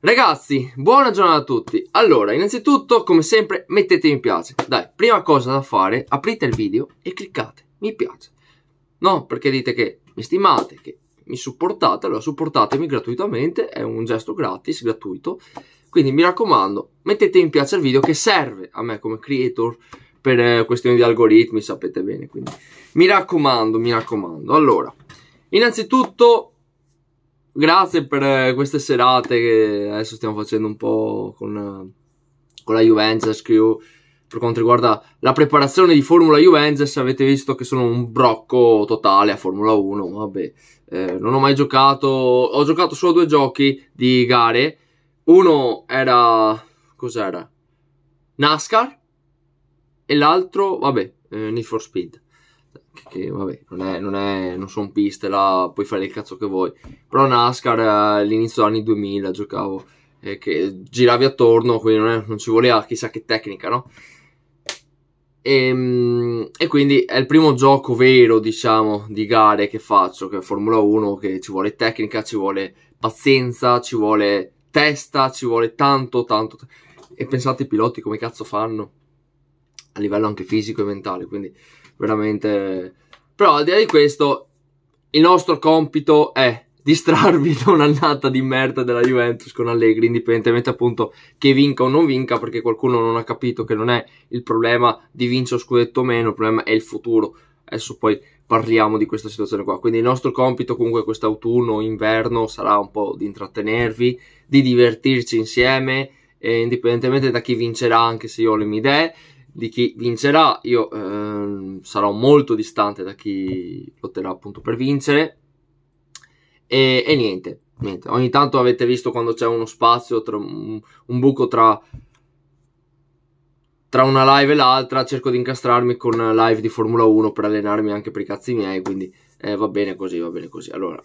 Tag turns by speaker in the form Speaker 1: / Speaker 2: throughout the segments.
Speaker 1: Ragazzi, buona giornata a tutti. Allora, innanzitutto, come sempre, mettete mi piace. Dai, prima cosa da fare, aprite il video e cliccate mi piace. No, perché dite che mi stimate, che mi supportate, allora supportatemi gratuitamente, è un gesto gratis, gratuito. Quindi mi raccomando, mettete mi piace al video che serve a me come creator per eh, questioni di algoritmi, sapete bene, quindi mi raccomando, mi raccomando. Allora, innanzitutto grazie per eh, queste serate che adesso stiamo facendo un po' con, eh, con la Juventus Crew per quanto riguarda la preparazione di Formula Juventus avete visto che sono un brocco totale a Formula 1 vabbè eh, non ho mai giocato ho giocato solo due giochi di gare uno era cos'era NASCAR e l'altro vabbè eh, Need for Speed che vabbè, non, è, non, è, non sono piste, là, puoi fare il cazzo che vuoi. Però NASCAR eh, all'inizio degli anni 2000 giocavo, eh, che giravi attorno, quindi non, è, non, ci voleva chissà che tecnica, no? E, ehm, e, quindi è il primo gioco vero, diciamo, di gare che faccio, che è Formula 1, che ci vuole tecnica, ci vuole pazienza, ci vuole testa, ci vuole tanto, tanto. E pensate i piloti come cazzo fanno a livello anche fisico e mentale, quindi veramente... Però al di là di questo, il nostro compito è distrarvi da un'annata di merda della Juventus con Allegri, indipendentemente appunto che vinca o non vinca, perché qualcuno non ha capito che non è il problema di vincere o scudetto o meno, il problema è il futuro. Adesso poi parliamo di questa situazione qua. Quindi il nostro compito comunque quest'autunno, inverno, sarà un po' di intrattenervi, di divertirci insieme, indipendentemente da chi vincerà, anche se io ho le mie idee, di chi vincerà. Io ehm, sarò molto distante da chi lotterà appunto per vincere. E, e niente, niente, ogni tanto avete visto quando c'è uno spazio, tra, un, un buco tra tra una live e l'altra cerco di incastrarmi con live di Formula 1 per allenarmi anche per i cazzi miei, quindi eh, va bene così, va bene così. Allora,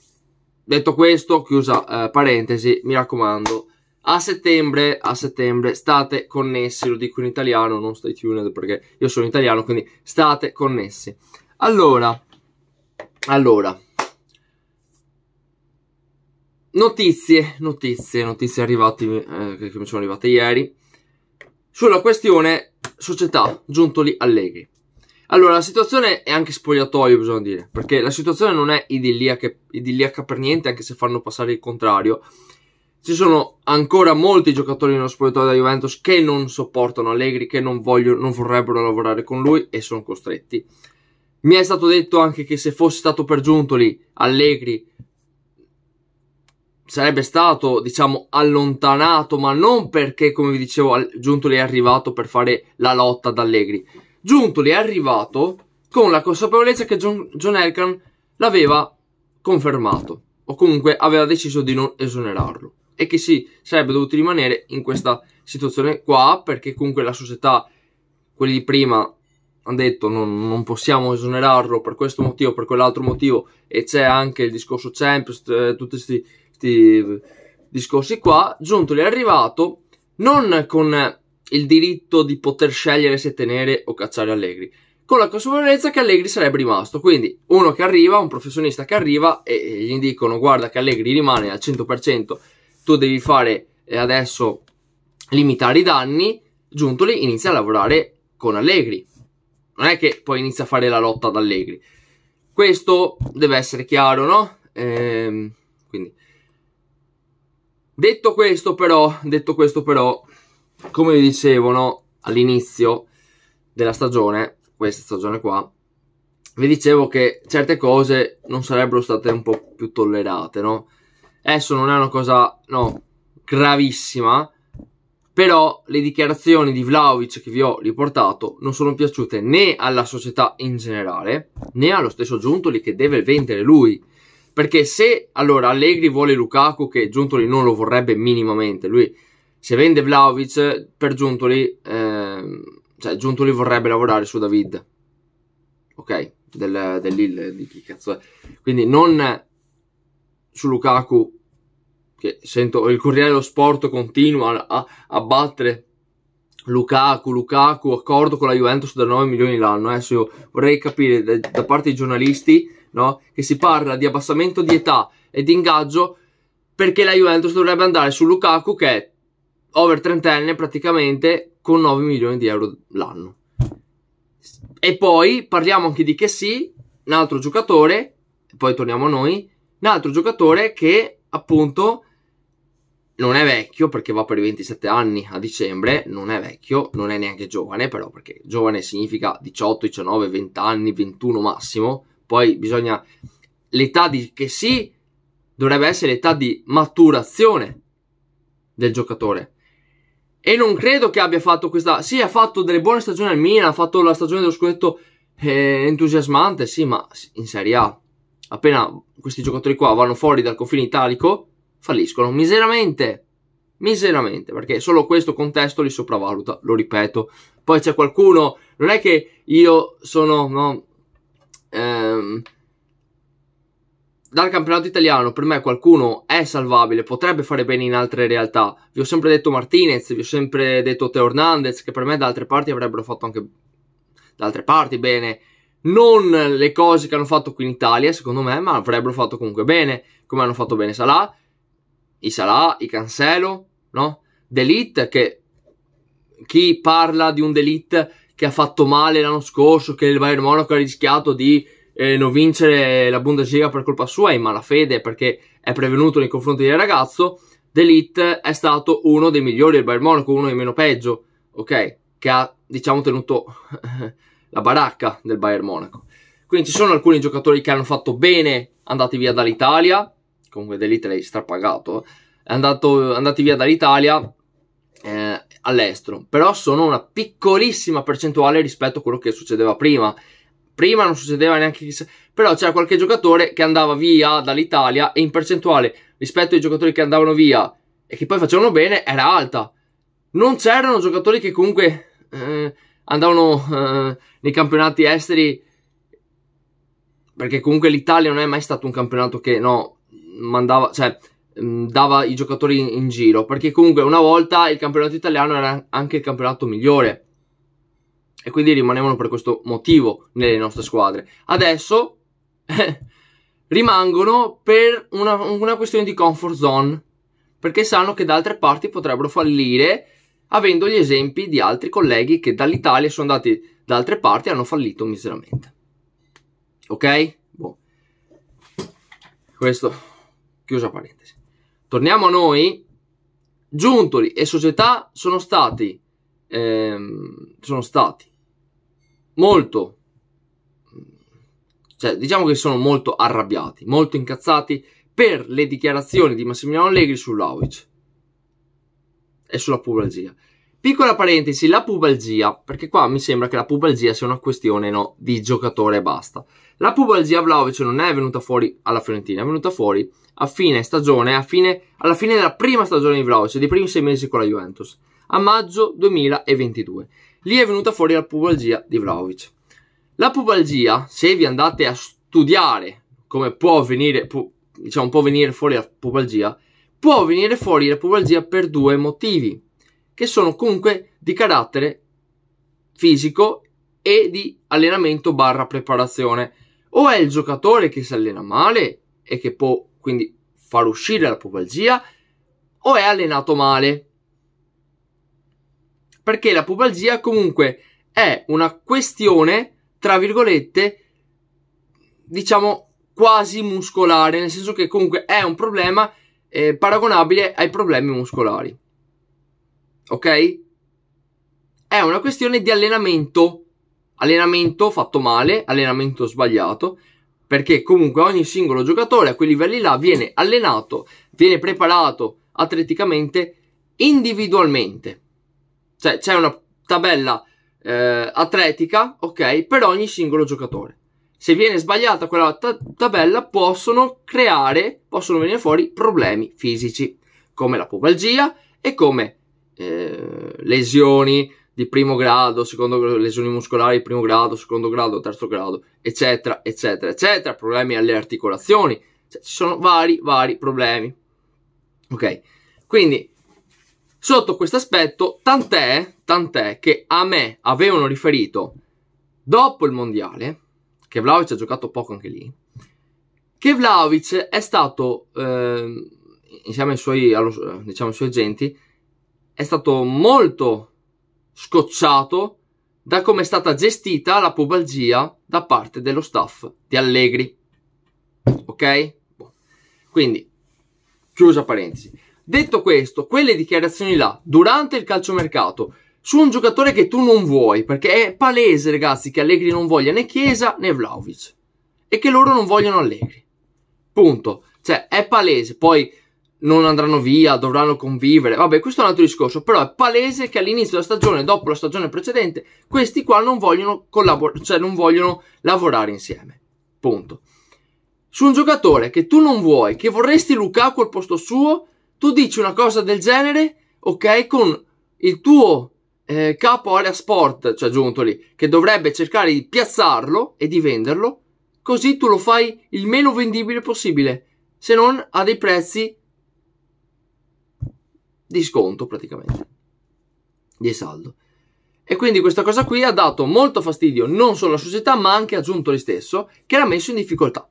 Speaker 1: detto questo, chiusa eh, parentesi, mi raccomando, a settembre, a settembre state connessi, lo dico in italiano, non stay tuned perché io sono italiano, quindi state connessi. Allora, allora, notizie, notizie, notizie arrivate, eh, che mi sono arrivate ieri, sulla questione società Giuntoli Allegri. Allora, la situazione è anche spogliatoio, bisogna dire, perché la situazione non è idilliaca, idilliaca per niente, anche se fanno passare il contrario. Ci sono ancora molti giocatori nello spogliatoio della Juventus che non sopportano Allegri, che non, vogliono, non vorrebbero lavorare con lui e sono costretti. Mi è stato detto anche che se fosse stato per Giuntoli, Allegri sarebbe stato, diciamo, allontanato, ma non perché, come vi dicevo, Giuntoli è arrivato per fare la lotta ad Allegri. Giuntoli è arrivato con la consapevolezza che John, John Elkan l'aveva confermato, o comunque aveva deciso di non esonerarlo e che si sarebbe dovuto rimanere in questa situazione qua perché comunque la società, quelli di prima, hanno detto non, non possiamo esonerarlo per questo motivo, per quell'altro motivo e c'è anche il discorso Champions, eh, tutti questi discorsi qua, Giuntoli è arrivato non con il diritto di poter scegliere se tenere o cacciare Allegri, con la consapevolezza che Allegri sarebbe rimasto. Quindi uno che arriva, un professionista che arriva e gli dicono guarda che Allegri rimane al 100% tu devi fare eh, adesso limitare i danni, Giuntoli inizia a lavorare con Allegri. Non è che poi inizia a fare la lotta ad Allegri. Questo deve essere chiaro, no? Ehm, quindi. Detto questo, però, detto questo, però, come vi dicevo, no? All'inizio della stagione, questa stagione qua, vi dicevo che certe cose non sarebbero state un po' più tollerate, no? Adesso eh, non è una cosa, no, gravissima, però le dichiarazioni di Vlaovic che vi ho riportato non sono piaciute né alla società in generale, né allo stesso Giuntoli che deve vendere lui. Perché se allora Allegri vuole Lukaku, che Giuntoli non lo vorrebbe minimamente, lui se vende Vlaovic per Giuntoli, eh, cioè Giuntoli vorrebbe lavorare su David, ok? Del, dell'Ill, di chi cazzo è. Quindi non su Lukaku, che sento il Corriere dello Sport continua a, a battere Lukaku, Lukaku, accordo con la Juventus da 9 milioni l'anno. Eh, adesso io vorrei capire da, da parte dei giornalisti no, che si parla di abbassamento di età e di ingaggio perché la Juventus dovrebbe andare su Lukaku che è over trentenne praticamente con 9 milioni di euro l'anno. E poi parliamo anche di Kessi, un altro giocatore, poi torniamo a noi, un altro giocatore che appunto non è vecchio perché va per i 27 anni a dicembre, non è vecchio, non è neanche giovane però perché giovane significa 18, 19, 20 anni, 21 massimo, poi bisogna l'età di che sì dovrebbe essere l'età di maturazione del giocatore. E non credo che abbia fatto questa. Sì, ha fatto delle buone stagioni al Milan, ha fatto la stagione dello scudetto eh, entusiasmante, sì, ma in Serie A appena questi giocatori qua vanno fuori dal confine italico, falliscono miseramente. Miseramente, perché solo questo contesto li sopravvaluta, lo ripeto. Poi c'è qualcuno, non è che io sono, no, ehm, dal campionato italiano per me qualcuno è salvabile, potrebbe fare bene in altre realtà. Vi ho sempre detto Martinez, vi ho sempre detto Teo Hernandez, che per me da altre parti avrebbero fatto anche da altre parti bene non le cose che hanno fatto qui in Italia, secondo me, ma avrebbero fatto comunque bene, come hanno fatto bene Salah, i Salah, i Cancelo, no? Delete, che chi parla di un Delete che ha fatto male l'anno scorso, che il Bayern Monaco ha rischiato di eh, non vincere la Bundesliga per colpa sua, è in malafede perché è prevenuto nei confronti del ragazzo, Delete è stato uno dei migliori del Bayern Monaco, uno dei meno peggio, ok? Che ha, diciamo, tenuto... la baracca del Bayern Monaco. Quindi ci sono alcuni giocatori che hanno fatto bene, andati via dall'Italia, comunque dell'Italia è strapagato, eh. andato, andati via dall'Italia eh, all'estero, però sono una piccolissima percentuale rispetto a quello che succedeva prima. Prima non succedeva neanche chissà, però c'era qualche giocatore che andava via dall'Italia e in percentuale rispetto ai giocatori che andavano via e che poi facevano bene era alta. Non c'erano giocatori che comunque eh, andavano eh, nei campionati esteri perché comunque l'Italia non è mai stato un campionato che no, mandava, cioè, mm, dava i giocatori in, in, giro, perché comunque una volta il campionato italiano era anche il campionato migliore e quindi rimanevano per questo motivo nelle nostre squadre. Adesso eh, rimangono per una, una questione di comfort zone, perché sanno che da altre parti potrebbero fallire avendo gli esempi di altri colleghi che dall'Italia sono andati da altre parti e hanno fallito miseramente. Ok? Boh. Questo, chiusa parentesi. Torniamo a noi. Giuntoli e società sono stati, ehm, sono stati molto, cioè diciamo che sono molto arrabbiati, molto incazzati per le dichiarazioni di Massimiliano Allegri sull'Auic e sulla pubalgia. Piccola parentesi, la pubalgia, perché qua mi sembra che la pubalgia sia una questione no, di giocatore e basta. La pubalgia Vlaovic non è venuta fuori alla Fiorentina, è venuta fuori a fine stagione, a fine, alla fine della prima stagione di Vlaovic, dei primi sei mesi con la Juventus, a maggio 2022. Lì è venuta fuori la pubalgia di Vlaovic. La pubalgia, se vi andate a studiare come può venire, pu, diciamo, può venire fuori la pubalgia, può venire fuori la pubalgia per due motivi, che sono comunque di carattere fisico e di allenamento barra preparazione. O è il giocatore che si allena male e che può quindi far uscire la pubalgia, o è allenato male. Perché la pubalgia comunque è una questione, tra virgolette, diciamo quasi muscolare, nel senso che comunque è un problema eh, paragonabile ai problemi muscolari. Ok? È una questione di allenamento. Allenamento fatto male, allenamento sbagliato, perché comunque ogni singolo giocatore a quei livelli là viene allenato, viene preparato atleticamente individualmente. Cioè c'è una tabella eh, atletica, ok, per ogni singolo giocatore se viene sbagliata quella ta- tabella, possono creare, possono venire fuori problemi fisici, come la pubalgia e come eh, lesioni di primo grado, secondo grado, lesioni muscolari di primo grado, secondo grado, terzo grado, eccetera, eccetera, eccetera, problemi alle articolazioni, cioè, ci sono vari, vari problemi. Ok, quindi sotto questo aspetto, tant'è, tant'è che a me avevano riferito dopo il mondiale che Vlaovic ha giocato poco anche lì, che Vlaovic è stato, eh, insieme ai suoi, allo, diciamo, ai suoi agenti, è stato molto scocciato da come è stata gestita la pubalgia da parte dello staff di Allegri. Ok? Boh. Quindi, chiusa parentesi. Detto questo, quelle dichiarazioni là, durante il calciomercato, su un giocatore che tu non vuoi, perché è palese, ragazzi, che Allegri non voglia né Chiesa né Vlaovic e che loro non vogliono Allegri. Punto. Cioè, è palese. Poi non andranno via, dovranno convivere. Vabbè, questo è un altro discorso, però è palese che all'inizio della stagione, dopo la stagione precedente, questi qua non vogliono collaborare, cioè non vogliono lavorare insieme. Punto. Su un giocatore che tu non vuoi, che vorresti Lukaku al posto suo, tu dici una cosa del genere, ok, con il tuo eh, capo area sport, ci cioè Giuntoli, che dovrebbe cercare di piazzarlo e di venderlo, così tu lo fai il meno vendibile possibile, se non a dei prezzi di sconto praticamente, di saldo. E quindi questa cosa qui ha dato molto fastidio non solo alla società, ma anche a Giuntoli stesso, che l'ha messo in difficoltà.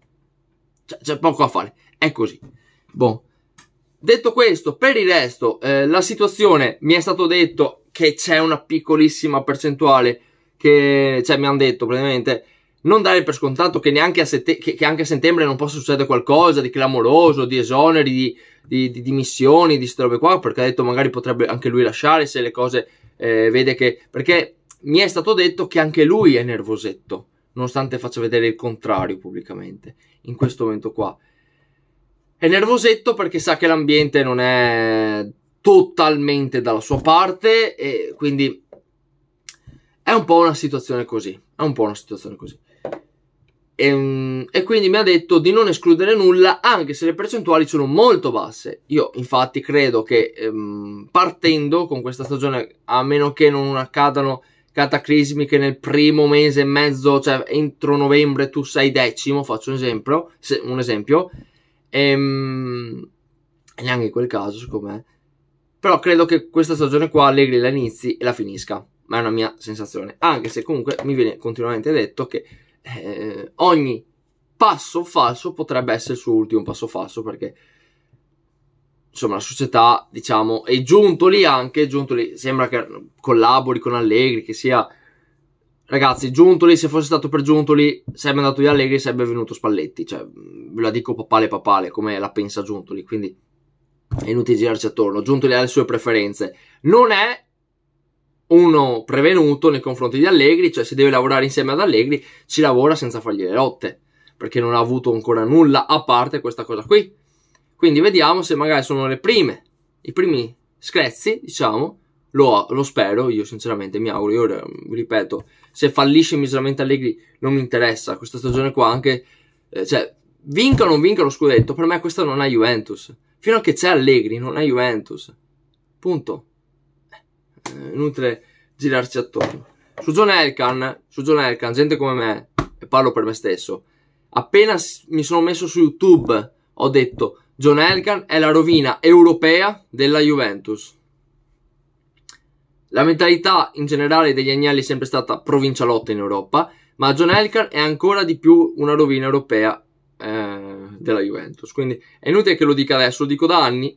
Speaker 1: Cioè, c'è poco a fare, è così. Bon. Detto questo, per il resto, eh, la situazione, mi è stato detto, che c'è una piccolissima percentuale che cioè, mi hanno detto praticamente non dare per scontato che neanche a, sette- che, che anche a settembre non possa succedere qualcosa di clamoroso, di esoneri, di, di, di dimissioni, di queste robe qua, perché ha detto magari potrebbe anche lui lasciare se le cose eh, vede che... perché mi è stato detto che anche lui è nervosetto, nonostante faccia vedere il contrario pubblicamente, in questo momento qua. È nervosetto perché sa che l'ambiente non è totalmente dalla sua parte e quindi è un po' una situazione così, è un po' una situazione così. E, ehm, e, quindi mi ha detto di non escludere nulla anche se le percentuali sono molto basse. Io infatti credo che ehm, partendo con questa stagione, a meno che non accadano cataclismi che nel primo mese e mezzo, cioè entro novembre tu sei decimo, faccio un esempio, se, un esempio ehm, neanche in quel caso secondo me, però credo che questa stagione qua Allegri la inizi e la finisca. Ma è una mia sensazione. Anche se comunque mi viene continuamente detto che eh, ogni passo falso potrebbe essere il suo ultimo passo falso perché insomma la società diciamo è giunto lì anche, giunto lì, sembra che collabori con Allegri, che sia ragazzi, Giuntoli, se fosse stato per Giuntoli, sarebbe andato di Allegri, sarebbe venuto Spalletti, cioè ve la dico papale papale, come la pensa Giuntoli, quindi è inutile girarci attorno, giunto ha le sue preferenze, non è uno prevenuto nei confronti di Allegri, cioè se deve lavorare insieme ad Allegri ci lavora senza fargli le lotte, perché non ha avuto ancora nulla a parte questa cosa qui. Quindi vediamo se magari sono le prime, i primi screzzi, diciamo, lo, lo spero, io sinceramente mi auguro, io ehm, ripeto, se fallisce miseramente Allegri non mi interessa, questa stagione qua anche, eh, cioè, vinca o non vinca lo scudetto, per me questa non è Juventus, Fino a che c'è Allegri, non è Juventus. Punto. Eh, inutile girarci attorno. Su John Elkan, su John Elkan, gente come me, e parlo per me stesso, appena mi sono messo su YouTube, ho detto John Elkan è la rovina europea della Juventus. La mentalità in generale degli Agnelli è sempre stata provincialotta in Europa, ma John Elkan è ancora di più una rovina europea eh, della Juventus. Quindi è inutile che lo dica adesso, lo dico da anni.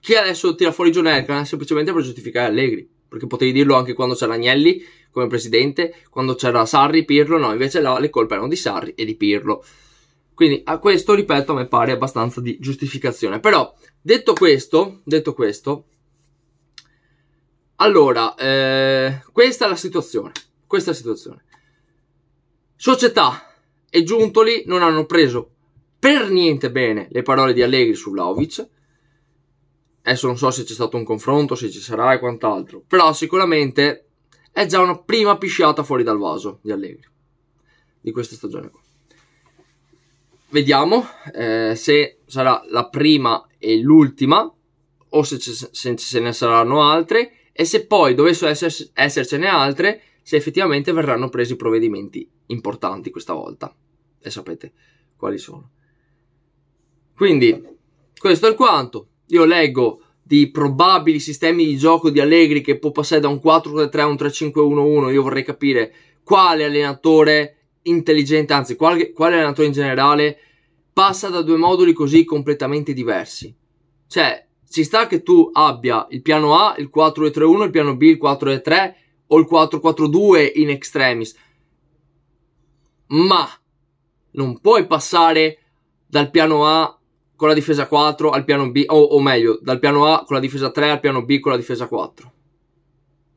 Speaker 1: Chi adesso tira fuori John Elkan semplicemente per giustificare Allegri, perché potevi dirlo anche quando c'era Agnelli come presidente, quando c'era Sarri, Pirlo, no, invece là le colpe erano di Sarri e di Pirlo. Quindi a questo, ripeto, a me pare abbastanza di giustificazione. Però, detto questo, detto questo, allora, eh, questa è la situazione. Questa è la situazione. Società e Giuntoli non hanno preso per niente bene le parole di Allegri su Vlaovic. Adesso non so se c'è stato un confronto, se ci sarà e quant'altro, però sicuramente è già una prima pisciata fuori dal vaso di Allegri di questa stagione qua. Vediamo eh, se sarà la prima e l'ultima o se, se, se ne saranno altre e se poi dovessero esserci, essercene altre, se effettivamente verranno presi provvedimenti importanti questa volta. E sapete quali sono. Quindi, questo è il quanto. Io leggo di probabili sistemi di gioco di Allegri che può passare da un 4-3-3 a un 3-5-1-1. Io vorrei capire quale allenatore intelligente, anzi, quale, quale allenatore in generale passa da due moduli così completamente diversi. Cioè, ci sta che tu abbia il piano A, il 4-3-1, il piano B, il 4-3 o il 4-4-2 in extremis. Ma non puoi passare dal piano A con la difesa 4 al piano B, o, o, meglio, dal piano A con la difesa 3 al piano B con la difesa 4.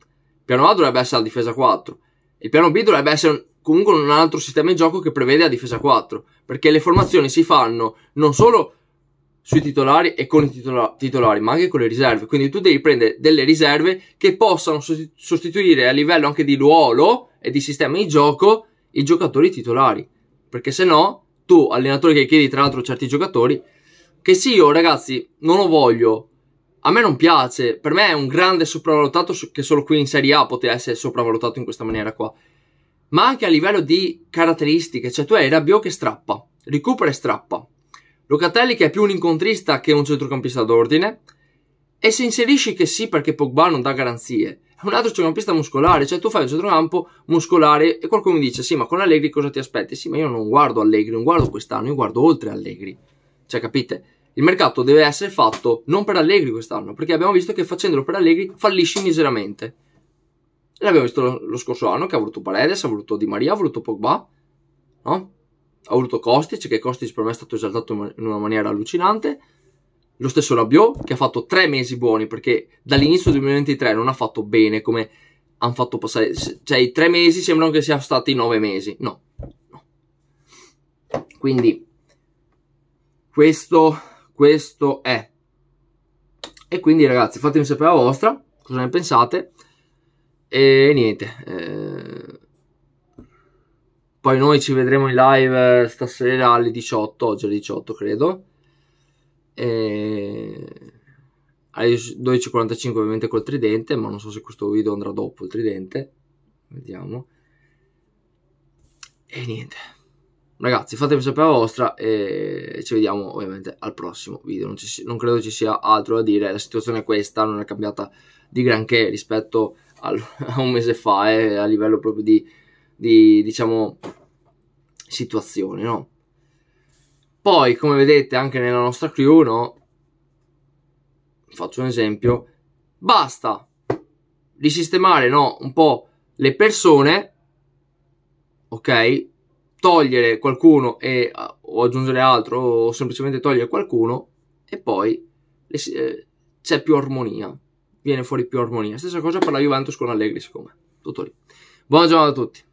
Speaker 1: Il piano A dovrebbe essere la difesa 4. Il piano B dovrebbe essere comunque un altro sistema di gioco che prevede la difesa 4, perché le formazioni si fanno non solo sui titolari e con i titola- titolari, ma anche con le riserve. Quindi tu devi prendere delle riserve che possano sostituire a livello anche di ruolo e di sistema di gioco i giocatori titolari. Perché se no, tu, allenatore che chiedi tra l'altro certi giocatori, che sì, io oh, ragazzi, non lo voglio. A me non piace, per me è un grande sopravvalutato che solo qui in Serie A poteva essere sopravvalutato in questa maniera qua. Ma anche a livello di caratteristiche, cioè tu hai Rabiot che strappa, recupera e strappa. Locatelli che è più un incontrista che un centrocampista d'ordine. E se inserisci che sì perché Pogba non dà garanzie, è un altro centrocampista muscolare, cioè tu fai un centrocampo muscolare e qualcuno mi dice sì ma con Allegri cosa ti aspetti? Sì ma io non guardo Allegri, non guardo quest'anno, io guardo oltre Allegri. Cioè, capite? Il mercato deve essere fatto non per Allegri quest'anno, perché abbiamo visto che facendolo per Allegri fallisci miseramente. L'abbiamo visto lo, lo scorso anno che ha voluto Paredes, ha voluto Di Maria, ha voluto Pogba, no? ha voluto Kostic, che Kostic per me è stato esaltato in una maniera allucinante. Lo stesso Rabiot, che ha fatto tre mesi buoni, perché dall'inizio del 2023 non ha fatto bene come hanno fatto passare. Cioè, i tre mesi sembrano che siano stati nove mesi. No. no. Quindi, questo, questo è. E quindi ragazzi fatemi sapere la vostra, cosa ne pensate. E niente. Eh... Poi noi ci vedremo in live eh, stasera alle 18, oggi alle 18 credo. E... Alle 12.45 ovviamente col tridente, ma non so se questo video andrà dopo il tridente. Vediamo. E niente. Ragazzi, fatemi sapere la vostra e ci vediamo ovviamente al prossimo video. Non, ci, non credo ci sia altro da dire, la situazione è questa, non è cambiata di granché rispetto al, a un mese fa eh, a livello proprio di, di diciamo, situazione, no? Poi, come vedete anche nella nostra crew, no? Faccio un esempio. Basta risistemare, no? Un po' le persone, ok? togliere qualcuno e, eh, o aggiungere altro o semplicemente togliere qualcuno e poi eh, c'è più armonia, viene fuori più armonia. Stessa cosa per la Juventus con Allegri, secondo me. Tutto lì. Buona giornata a tutti.